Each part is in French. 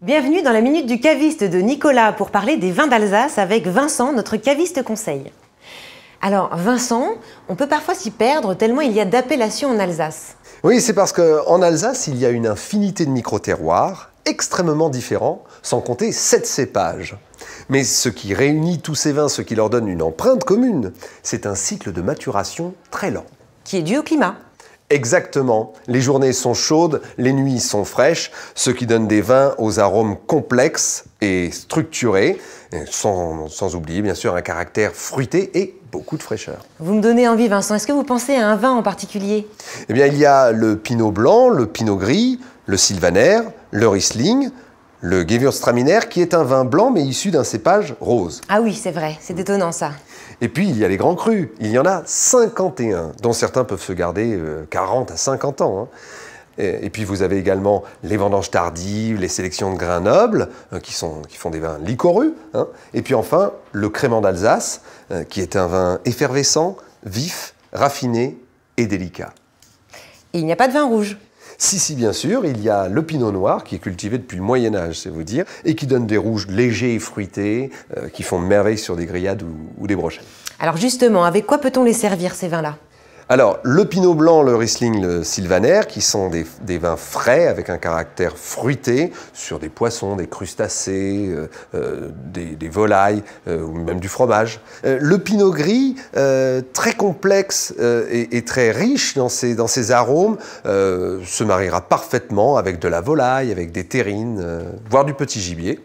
Bienvenue dans la Minute du Caviste de Nicolas pour parler des vins d'Alsace avec Vincent, notre caviste conseil. Alors Vincent, on peut parfois s'y perdre tellement il y a d'appellations en Alsace. Oui, c'est parce qu'en Alsace, il y a une infinité de micro-terroirs extrêmement différents, sans compter sept cépages. Mais ce qui réunit tous ces vins, ce qui leur donne une empreinte commune, c'est un cycle de maturation très lent. Qui est dû au climat. Exactement. Les journées sont chaudes, les nuits sont fraîches, ce qui donne des vins aux arômes complexes et structurés, sans, sans oublier bien sûr un caractère fruité et beaucoup de fraîcheur. Vous me donnez envie Vincent, est-ce que vous pensez à un vin en particulier Eh bien il y a le pinot blanc, le pinot gris, le Sylvaner, le Riesling, le Gewürztraminer, qui est un vin blanc mais issu d'un cépage rose. Ah oui, c'est vrai, c'est étonnant ça. Et puis il y a les grands crus, il y en a 51, dont certains peuvent se garder 40 euh, à 50 ans. Hein. Et puis vous avez également les vendanges tardives, les sélections de grains nobles, euh, qui, sont, qui font des vins licoreux. Hein. Et puis enfin, le crément d'Alsace, euh, qui est un vin effervescent, vif, raffiné et délicat. il n'y a pas de vin rouge si, si, bien sûr, il y a le pinot noir qui est cultivé depuis le Moyen Âge, c'est vous dire, et qui donne des rouges légers et fruités, euh, qui font merveille sur des grillades ou des brochettes. Alors justement, avec quoi peut-on les servir ces vins-là alors, le pinot blanc, le riesling, le sylvaner, qui sont des, vins frais avec un caractère fruité sur des poissons, des crustacés, euh, euh, des, volailles euh, ou même du fromage. le pinot gris, très complexe et, très riche dans ses, dans ses arômes, se mariera parfaitement avec de la volaille, avec des terrines, voire du petit gibier.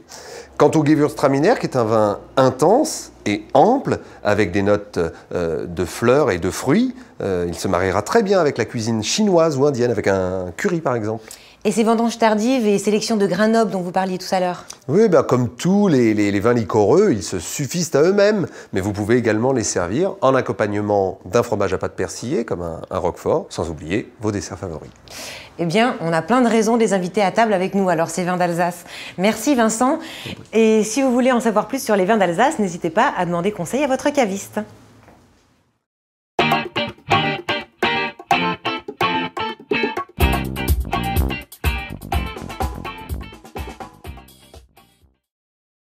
Quant au Gewürztraminer, qui est un vin intense, et ample, avec des notes euh, de fleurs et de fruits. Euh, il se mariera très bien avec la cuisine chinoise ou indienne, avec un curry par exemple. Et ces vendanges tardives et sélection de grains nobles dont vous parliez tout à l'heure Oui, ben comme tous les, vins liquoreux, ils se suffisent à eux-mêmes. Mais vous pouvez également les servir en accompagnement d'un fromage à pâte persillée, comme un, un, roquefort, sans oublier vos desserts favoris. Eh bien, on a plein de raisons de les inviter à table avec nous, alors ces vins d'Alsace. Merci Vincent. Et si vous voulez en savoir plus sur les vins d'Alsace, n'hésitez pas à demander conseil à votre caviste.